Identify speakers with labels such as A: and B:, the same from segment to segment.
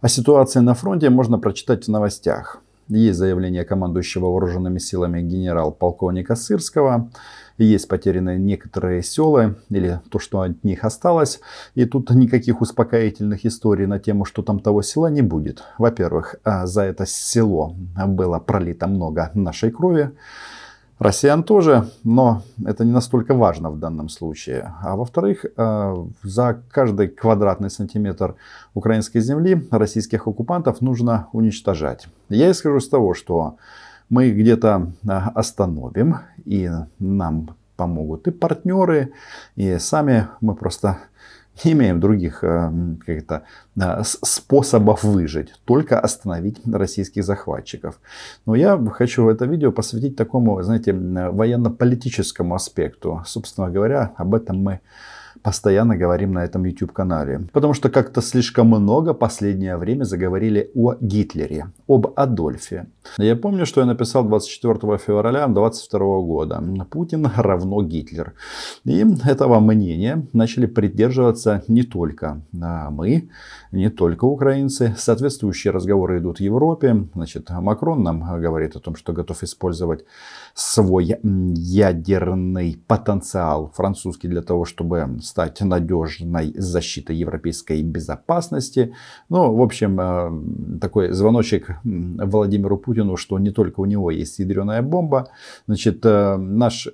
A: О ситуации на фронте можно прочитать в новостях. Есть заявление командующего вооруженными силами генерал-полковника Сырского. Есть потеряны некоторые села или то, что от них осталось. И тут никаких успокоительных историй на тему, что там того села не будет. Во-первых, а за это село было пролито много нашей крови россиян тоже, но это не настолько важно в данном случае. А во-вторых, э, за каждый квадратный сантиметр украинской земли российских оккупантов нужно уничтожать. Я исхожу с того, что мы их где-то э, остановим, и нам помогут и партнеры, и сами мы просто не имеем других э, каких то способов выжить, только остановить российских захватчиков. Но я хочу это видео посвятить такому, знаете, военно-политическому аспекту. Собственно говоря, об этом мы постоянно говорим на этом YouTube-канале. Потому что как-то слишком много последнее время заговорили о Гитлере, об Адольфе. Я помню, что я написал 24 февраля 2022 года. Путин равно Гитлер. И этого мнения начали придерживаться не только а мы, не только украинцы. Соответствующие разговоры идут в Европе. Значит, Макрон нам говорит о том, что готов использовать свой ядерный потенциал французский для того, чтобы стать надежной защитой европейской безопасности. Ну, в общем, э, такой звоночек Владимиру Путину, что не только у него есть ядреная бомба. Значит, э, наш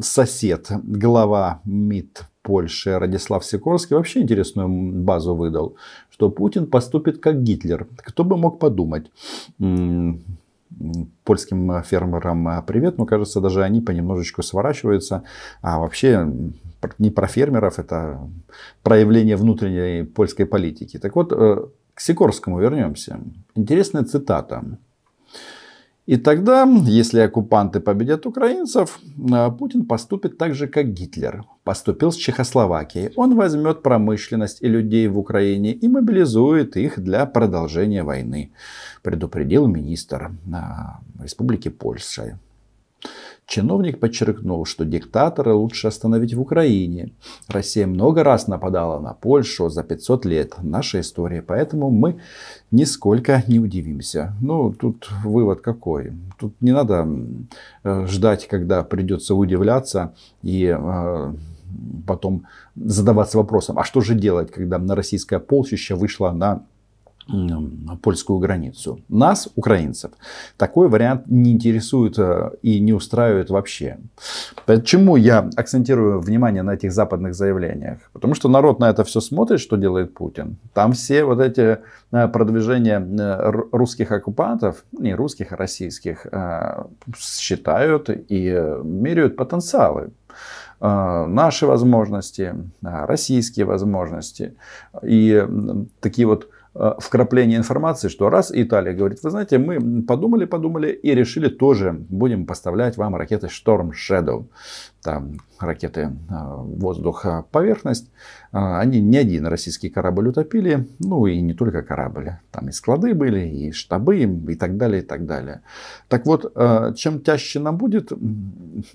A: сосед, глава МИД Польши Радислав Сикорский вообще интересную базу выдал, что Путин поступит как Гитлер. Кто бы мог подумать? польским э, фермерам э, привет, но кажется, даже они понемножечку сворачиваются. А вообще не про фермеров, это проявление внутренней польской политики. Так вот, э, к Сикорскому вернемся. Интересная цитата. И тогда, если оккупанты победят украинцев, э, Путин поступит так же, как Гитлер поступил с Чехословакией. Он возьмет промышленность и людей в Украине и мобилизует их для продолжения войны, предупредил министр э, Республики Польша. Чиновник подчеркнул, что диктатора лучше остановить в Украине. Россия много раз нападала на Польшу за 500 лет нашей истории, поэтому мы нисколько не удивимся. Ну, тут вывод какой? Тут не надо э, ждать, когда придется удивляться и э, потом задаваться вопросом, а что же делать, когда на российское полчище вышло на польскую границу. Нас, украинцев, такой вариант не интересует э, и не устраивает вообще. Почему я акцентирую внимание на этих западных заявлениях? Потому что народ на это все смотрит, что делает Путин. Там все вот эти э, продвижения э, русских оккупантов, ну, не русских, а российских, считают и меряют потенциалы наши возможности, российские возможности. И такие вот Э, вкрапление информации, что раз Италия говорит, вы знаете, мы подумали, подумали и решили тоже будем поставлять вам ракеты Storm Shadow. Там ракеты э, воздух-поверхность. Э, они не один российский корабль утопили, ну и не только корабли, Там и склады были, и штабы, и так далее, и так далее. Так вот, чем тяжче нам будет,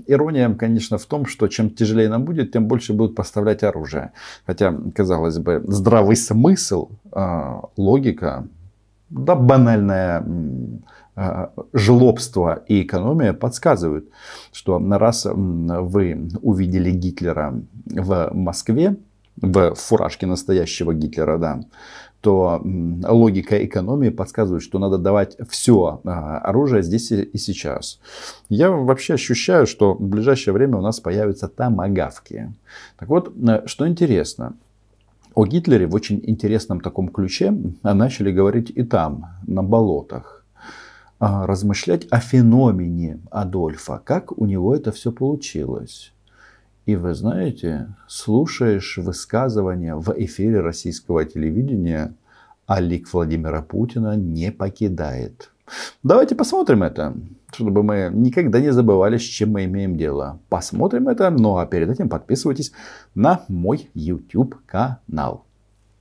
A: ирония, конечно, в том, что чем тяжелее нам будет, тем больше будут поставлять оружие. Хотя, казалось бы, здравый смысл а, логика, да банальное а, жлобство и экономия подсказывают, что раз вы увидели Гитлера в Москве, в фуражке настоящего Гитлера, да, то логика экономии подсказывает, что надо давать все а, оружие здесь и сейчас. Я вообще ощущаю, что в ближайшее время у нас появятся тамагавки. Так вот, э, что интересно, о Гитлере в очень интересном таком ключе а начали говорить и там, на болотах. А, размышлять о феномене Адольфа, как у него это все получилось. И вы знаете, слушаешь высказывания в эфире российского телевидения, а лик Владимира Путина не покидает. Давайте посмотрим это чтобы мы никогда не забывали, с чем мы имеем дело. Посмотрим это, ну а перед этим подписывайтесь на мой YouTube канал.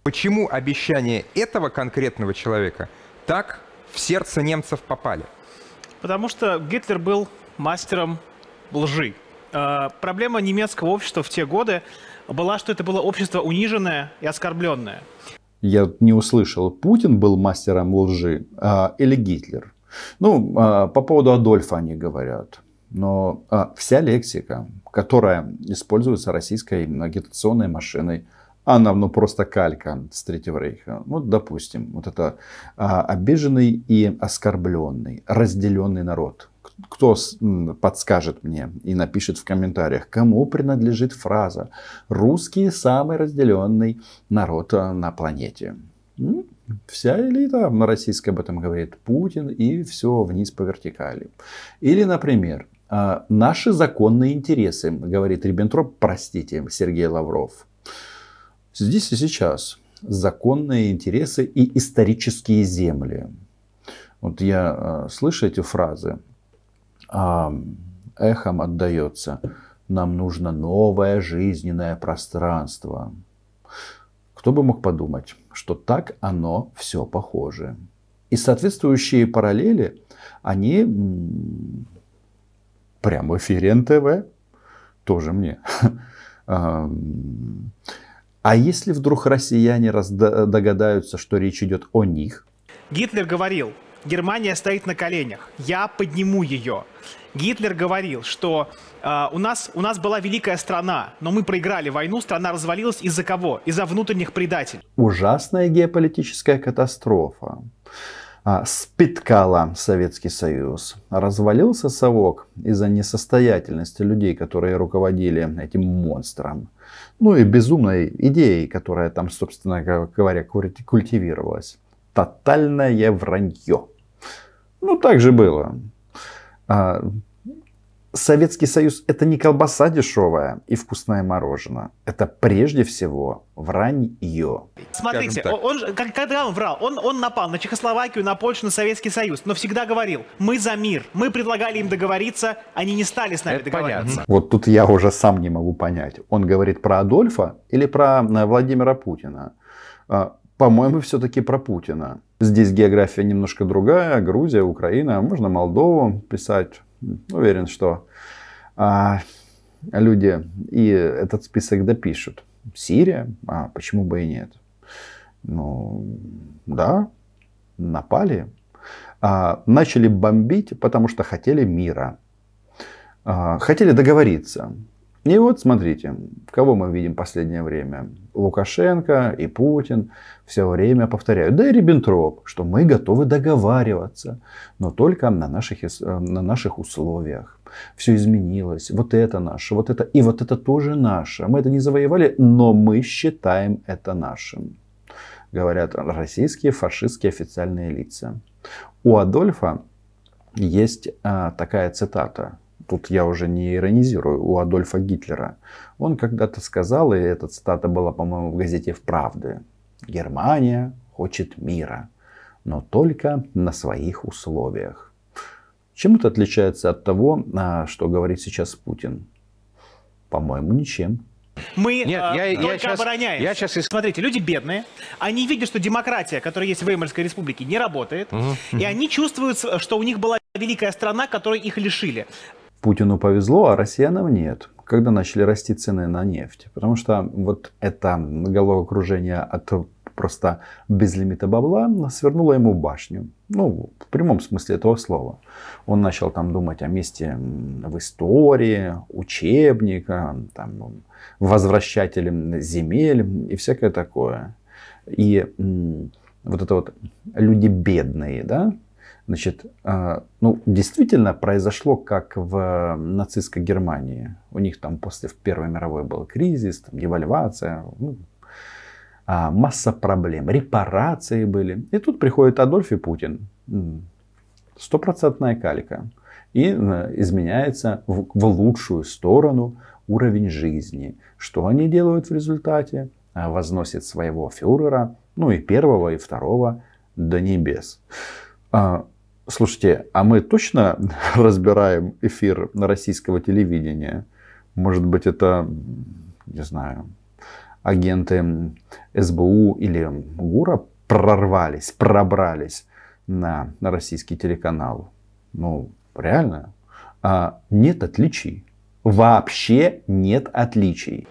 B: Почему обещания этого конкретного человека так в сердце немцев попали? Потому что Гитлер был мастером лжи. А, проблема немецкого общества в те годы была, что это было общество униженное и оскорбленное.
A: Я не услышал, Путин был мастером лжи а, или Гитлер? Ну, а, по поводу Адольфа они говорят. Но а, вся лексика, которая используется российской агитационной машиной, она ну, просто калька с Третьего Рейха. Вот, ну, допустим, вот это а, обиженный и оскорбленный, разделенный народ. Кто подскажет мне и напишет в комментариях, кому принадлежит фраза «Русские – самый разделенный народ на планете». Вся элита российская об этом говорит. Путин и все вниз по вертикали. Или, например, а, наши законные интересы, говорит Риббентроп, простите, Сергей Лавров. Здесь и сейчас законные интересы и исторические земли. Вот я а, слышу эти фразы, а, эхом отдается. Нам нужно новое жизненное пространство. Кто бы мог подумать? что так оно все похоже. И соответствующие параллели, они прямо в эфире НТВ, тоже мне. А если вдруг россияне раз догадаются, что речь идет о них?
B: Гитлер говорил, Германия стоит на коленях. Я подниму ее. Гитлер говорил, что э, у, нас, у нас была великая страна, но мы проиграли войну, страна развалилась из-за кого? Из-за внутренних предателей.
A: Ужасная геополитическая катастрофа. А, спиткала Советский Союз. Развалился совок из-за несостоятельности людей, которые руководили этим монстром. Ну и безумной идеей, которая там, собственно говоря, культивировалась тотальное вранье. Ну, так же было. А, Советский Союз – это не колбаса дешевая и вкусное мороженое. Это прежде всего вранье.
B: Смотрите, он, как, когда он врал, он, он напал на Чехословакию, на Польшу, на Советский Союз, но всегда говорил, мы за мир, мы предлагали им договориться, они не стали с нами это договариваться. Понятно.
A: Вот тут я уже сам не могу понять, он говорит про Адольфа или про э, Владимира Путина. А, по-моему, все-таки про Путина. Здесь география немножко другая. Грузия, Украина, можно Молдову писать. Уверен, что а, люди и этот список допишут. Сирия, а почему бы и нет? Ну, да, напали. А, начали бомбить, потому что хотели мира. А, хотели договориться. И вот смотрите, кого мы видим в последнее время. Лукашенко и Путин все время повторяют, да и Риббентроп, что мы готовы договариваться, но только на наших, э, на наших условиях. Все изменилось, вот это наше, вот это и вот это тоже наше. Мы это не завоевали, но мы считаем это нашим. Говорят российские фашистские официальные лица. У Адольфа есть а, такая цитата тут я уже не иронизирую, у Адольфа Гитлера. Он когда-то сказал, и эта цитата была, по-моему, в газете «Вправды», «Германия хочет мира, но только на своих условиях». Чем это отличается от того, а, что говорит сейчас Путин? По-моему, ничем.
B: Мы Нет, э, я, только я сейчас, обороняемся. Я сейчас... Смотрите, люди бедные, они видят, что демократия, которая есть в Веймарской республике, не работает, угу. и они чувствуют, что у них была великая страна, которой их лишили.
A: Путину повезло, а россиянам нет. Когда начали расти цены на нефть. Потому что вот это головокружение от просто безлимита бабла свернуло ему башню. Ну, в прямом смысле этого слова. Он начал там думать о месте в истории, учебника, там, возвращателем земель и всякое такое. И вот это вот люди бедные, да, Значит, а, ну, действительно произошло, как в э, нацистской Германии. У них там после Первой мировой был кризис, там, девальвация, ну, а, масса проблем, репарации были. И тут приходит Адольф и Путин. Стопроцентная калика. И э, изменяется в, в лучшую сторону уровень жизни. Что они делают в результате? А, Возносит своего фюрера, ну и первого, и второго до небес. Слушайте, а мы точно разбираем эфир российского телевидения? Может быть, это, не знаю, агенты СБУ или ГУРа прорвались, пробрались на, на российский телеканал? Ну, реально. А, нет отличий. Вообще нет отличий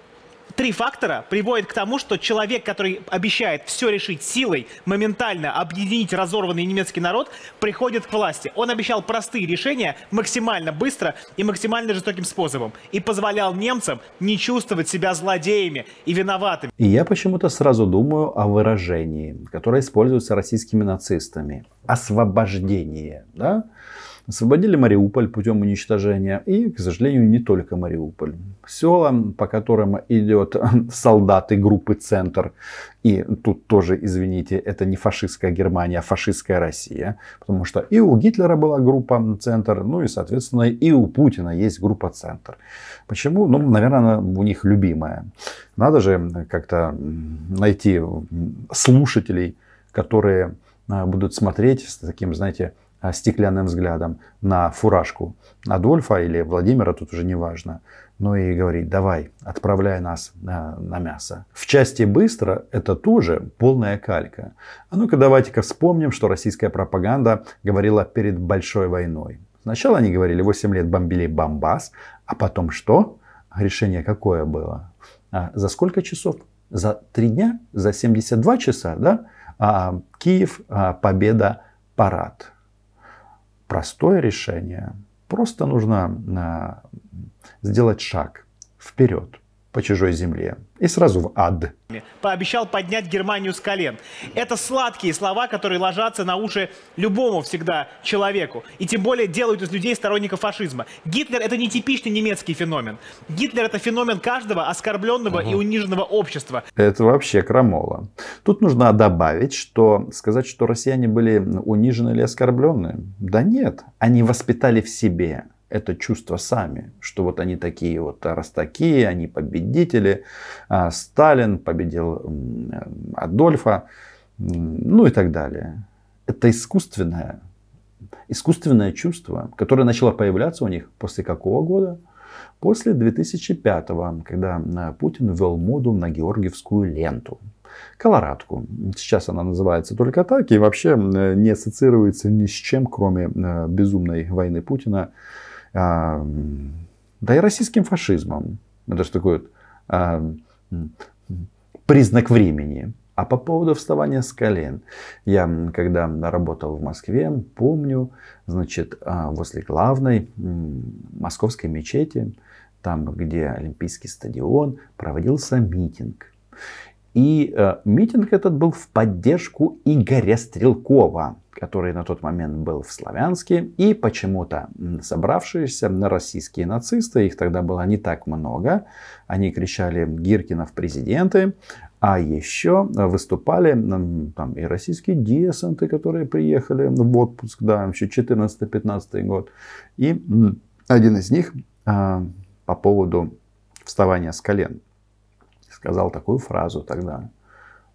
B: три фактора приводят к тому, что человек, который обещает все решить силой, моментально объединить разорванный немецкий народ, приходит к власти. Он обещал простые решения максимально быстро и максимально жестоким способом. И позволял немцам не чувствовать себя злодеями и виноватыми.
A: И я почему-то сразу думаю о выражении, которое используется российскими нацистами. Освобождение. Да? Освободили Мариуполь путем уничтожения и, к сожалению, не только Мариуполь. Села, по которым идет солдаты группы «Центр», и тут тоже, извините, это не фашистская Германия, а фашистская Россия, потому что и у Гитлера была группа «Центр», ну и, соответственно, и у Путина есть группа «Центр». Почему? Ну, наверное, у них любимая. Надо же как-то найти слушателей, которые а, будут смотреть с таким, знаете, Э, стеклянным взглядом на фуражку Адольфа или Владимира, тут уже не важно, ну и говорит, давай, отправляй нас на, э, на мясо. В части «быстро» это тоже полная калька. А ну-ка давайте-ка вспомним, что российская пропаганда говорила перед большой войной. Сначала они говорили, 8 лет бомбили Бомбас, а потом что? Решение какое было? А, за сколько часов? За 3 дня? За 72 часа, да? А, Киев, а, победа, парад простое решение. Просто нужно а, сделать шаг вперед по чужой земле. И сразу в ад.
B: Пообещал поднять Германию с колен. Это сладкие слова, которые ложатся на уши любому всегда человеку. И тем более делают из людей сторонников фашизма. Гитлер это не типичный немецкий феномен. Гитлер это феномен каждого оскорбленного угу. и униженного общества.
A: Это вообще крамола. Тут нужно добавить, что сказать, что россияне были унижены или оскорблены. Да нет, они воспитали в себе это чувство сами, что вот они такие вот раз такие, они победители, а, Сталин победил Адольфа, ну и так далее. Это искусственное, искусственное чувство, которое начало появляться у них после какого года? После 2005, когда а, Путин ввел моду на георгиевскую ленту. Колорадку. Сейчас она называется только так и вообще не ассоциируется ни с чем, кроме а, безумной войны Путина а, да и российским фашизмом. Это же такой вот а, признак времени. А по поводу вставания с колен. Я, когда работал в Москве, помню, значит, а, возле главной московской мечети, там, где Олимпийский стадион, проводился митинг. И э, митинг этот был в поддержку Игоря Стрелкова, который на тот момент был в Славянске. И почему-то собравшиеся на российские нацисты, их тогда было не так много, они кричали Гиркина в президенты», а еще выступали там, и российские десанты, которые приехали в отпуск, да, еще 14-15 год. И один из них э, по поводу вставания с колен – сказал такую фразу тогда.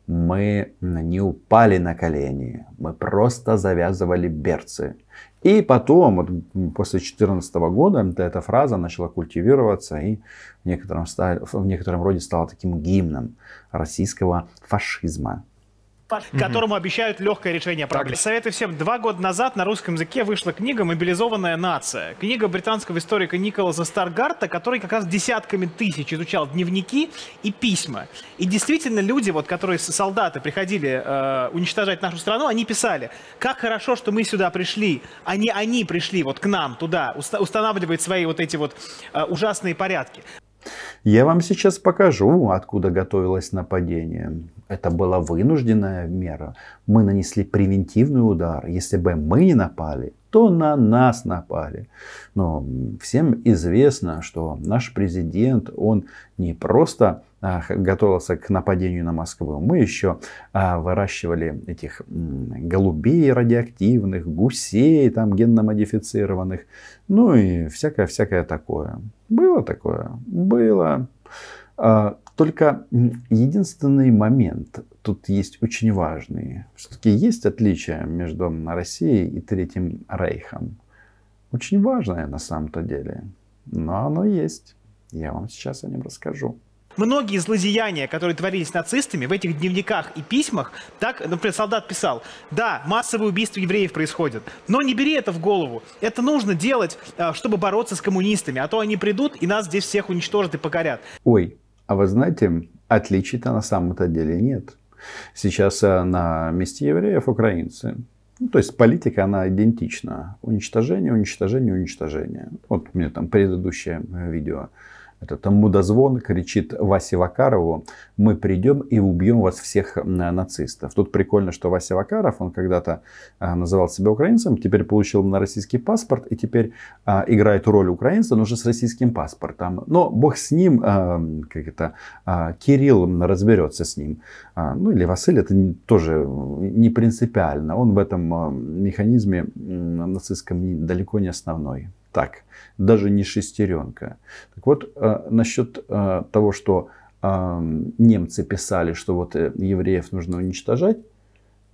A: Мы не упали на колени, мы просто завязывали берцы. И потом, вот после 2014 года, эта фраза начала культивироваться и в некотором, в некотором роде стала таким гимном российского фашизма
B: которому обещают легкое решение проблем. Советую всем. Два года назад на русском языке вышла книга «Мобилизованная нация». Книга британского историка Николаса Старгарта, который как раз десятками тысяч изучал дневники и письма. И действительно люди, вот, которые солдаты приходили э, уничтожать нашу страну, они писали, как хорошо, что мы сюда пришли, а не они пришли вот к нам туда, устанавливать свои вот эти вот э, ужасные порядки.
A: Я вам сейчас покажу, откуда готовилось нападение. Это была вынужденная мера. Мы нанесли превентивный удар. Если бы мы не напали, то на нас напали. Но всем известно, что наш президент, он не просто а, готовился к нападению на Москву. Мы еще а, выращивали этих голубей радиоактивных, гусей там генно-модифицированных, ну и всякое-всякое такое. Было такое? Было. А только единственный момент тут есть очень важный. Все-таки есть отличие между Россией и Третьим Рейхом. Очень важное на самом-то деле. Но оно есть. Я вам сейчас о нем расскажу.
B: Многие злодеяния, которые творились нацистами в этих дневниках и письмах, так, например, солдат писал, да, массовые убийства евреев происходят, но не бери это в голову. Это нужно делать, а, чтобы бороться с коммунистами, а то они придут и нас здесь всех уничтожат и покорят.
A: Ой, а вы знаете, отличий-то на самом-то деле нет. Сейчас э, на месте евреев украинцы. Ну, то есть политика, она идентична. Уничтожение, уничтожение, уничтожение. Вот у меня там предыдущее э, видео. Это Тамбудозвон кричит Васе Вакарову, мы придем и убьем вас всех нацистов. Тут прикольно, что Вася Вакаров, он когда-то а, называл себя украинцем, теперь получил на российский паспорт и теперь а, играет роль украинца, но уже с российским паспортом. Но бог с ним, а, как это, Кирилл разберется с ним. ну или Василий, это тоже не принципиально. Он в этом механизме нацистском далеко не основной так, даже не шестеренка. Так вот, э, насчет э, того, что э, немцы писали, что вот евреев нужно уничтожать,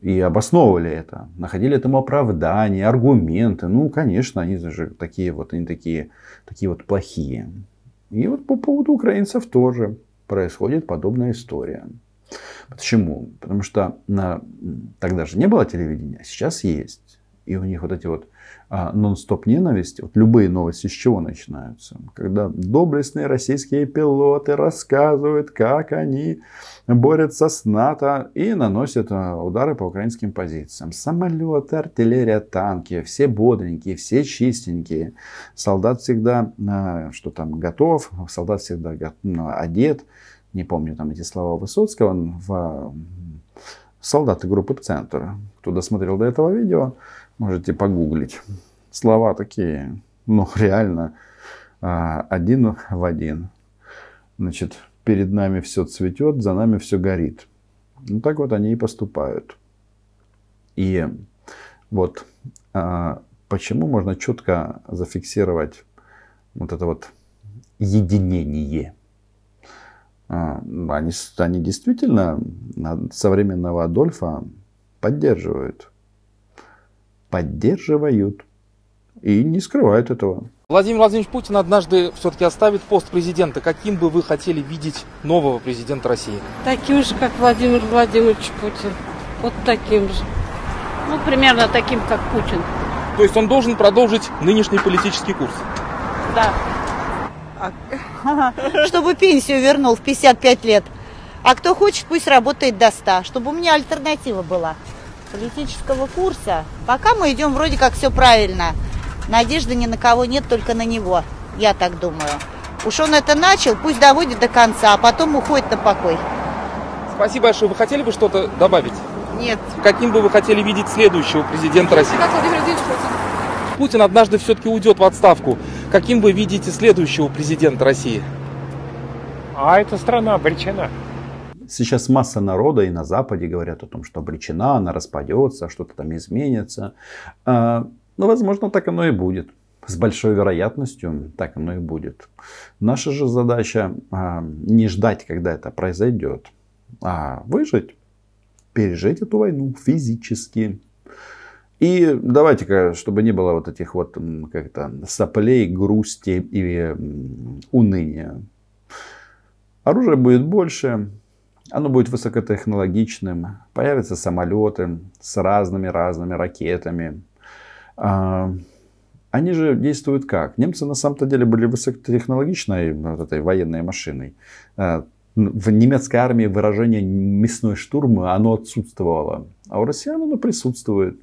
A: и обосновывали это, находили этому оправдания, аргументы. Ну, конечно, они же такие вот, они такие, такие вот плохие. И вот по поводу украинцев тоже происходит подобная история. Почему? Потому что на, тогда же не было телевидения, а сейчас есть. И у них вот эти вот а, нон-стоп ненависти, вот любые новости с чего начинаются? Когда доблестные российские пилоты рассказывают, как они борются с НАТО и наносят а, удары по украинским позициям. Самолеты, артиллерия, танки, все бодренькие, все чистенькие. Солдат всегда, а, что там, готов, солдат всегда ну, одет. Не помню там эти слова Высоцкого в солдаты группы «Центр». Кто досмотрел до этого видео, Можете погуглить. Слова такие, ну, реально, а, один в один. Значит, перед нами все цветет, за нами все горит. Ну, так вот они и поступают. И вот а, почему можно четко зафиксировать вот это вот единение. А, они, они действительно современного Адольфа поддерживают поддерживают и не скрывают этого. Владимир
B: Владимирович Путин однажды все-таки оставит пост президента. Каким бы вы хотели видеть нового президента России? Таким же, как Владимир Владимирович Путин. Вот таким же. Ну, примерно таким, как Путин.
A: То есть он должен продолжить нынешний политический курс?
B: Да. А, чтобы пенсию вернул в 55 лет. А кто хочет, пусть работает до 100, чтобы у меня альтернатива была политического курса. Пока мы идем вроде как все правильно. Надежды ни на кого нет, только на него, я так думаю. Уж он это начал, пусть доводит до конца, а потом уходит на покой. Спасибо большое. Вы хотели бы что-то добавить? Нет. Каким бы вы хотели видеть следующего президента России? Как Владимир Владимирович Путин. Путин однажды все-таки уйдет в отставку. Каким вы видите следующего президента России? А эта страна обречена
A: сейчас масса народа и на Западе говорят о том, что обречена, она распадется, что-то там изменится. А, Но, ну, возможно, так оно и будет. С большой вероятностью так оно и будет. Наша же задача а, не ждать, когда это произойдет, а выжить, пережить эту войну физически. И давайте-ка, чтобы не было вот этих вот как-то соплей, грусти и уныния. Оружия будет больше, оно будет высокотехнологичным, появятся самолеты с разными-разными ракетами. А, они же действуют как? Немцы на самом-то деле были высокотехнологичной э, вот этой военной машиной. А, в немецкой армии выражение «мясной штурм» оно отсутствовало. А у россиян оно присутствует.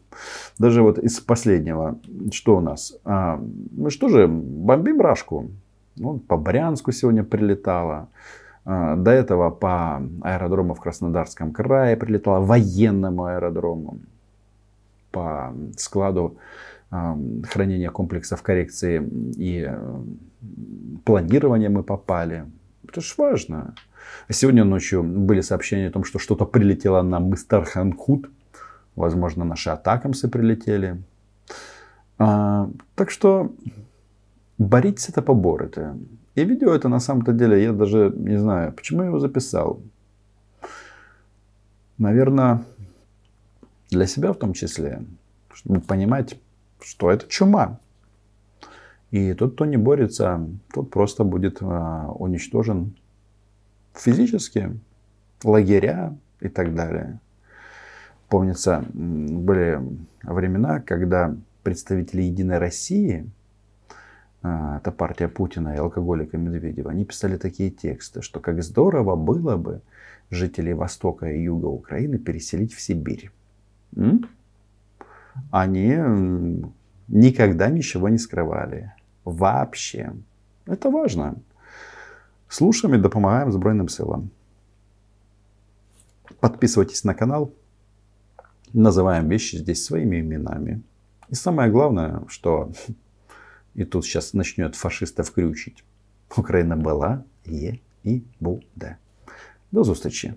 A: Даже вот из последнего, что у нас? А, мы что же, бомбим Рашку. Ну, по Брянску сегодня прилетало. А, до этого по аэродрому в Краснодарском крае прилетала, военному аэродрому, по складу а, хранения комплексов коррекции и э, планирования мы попали. Это ж важно. Сегодня ночью были сообщения о том, что что-то прилетело на Мыстарханхут. Возможно, наши атакамсы прилетели. А, так что боритесь это поборы. -то. И видео это на самом-то деле, я даже не знаю, почему я его записал. Наверное, для себя в том числе, чтобы понимать, что это чума. И тот, кто не борется, тот просто будет а, уничтожен физически, лагеря и так далее. Помнится, были времена, когда представители Единой России – а, это партия Путина и алкоголика Медведева, они писали такие тексты, что как здорово было бы жителей Востока и Юга Украины переселить в Сибирь. М? Они никогда ничего не скрывали. Вообще. Это важно. Слушаем и допомагаем Збройным силам. Подписывайтесь на канал. Называем вещи здесь своими именами. И самое главное, что и тут сейчас начнет
B: фашистов крючить. Украина была є і буде. До зустрічі.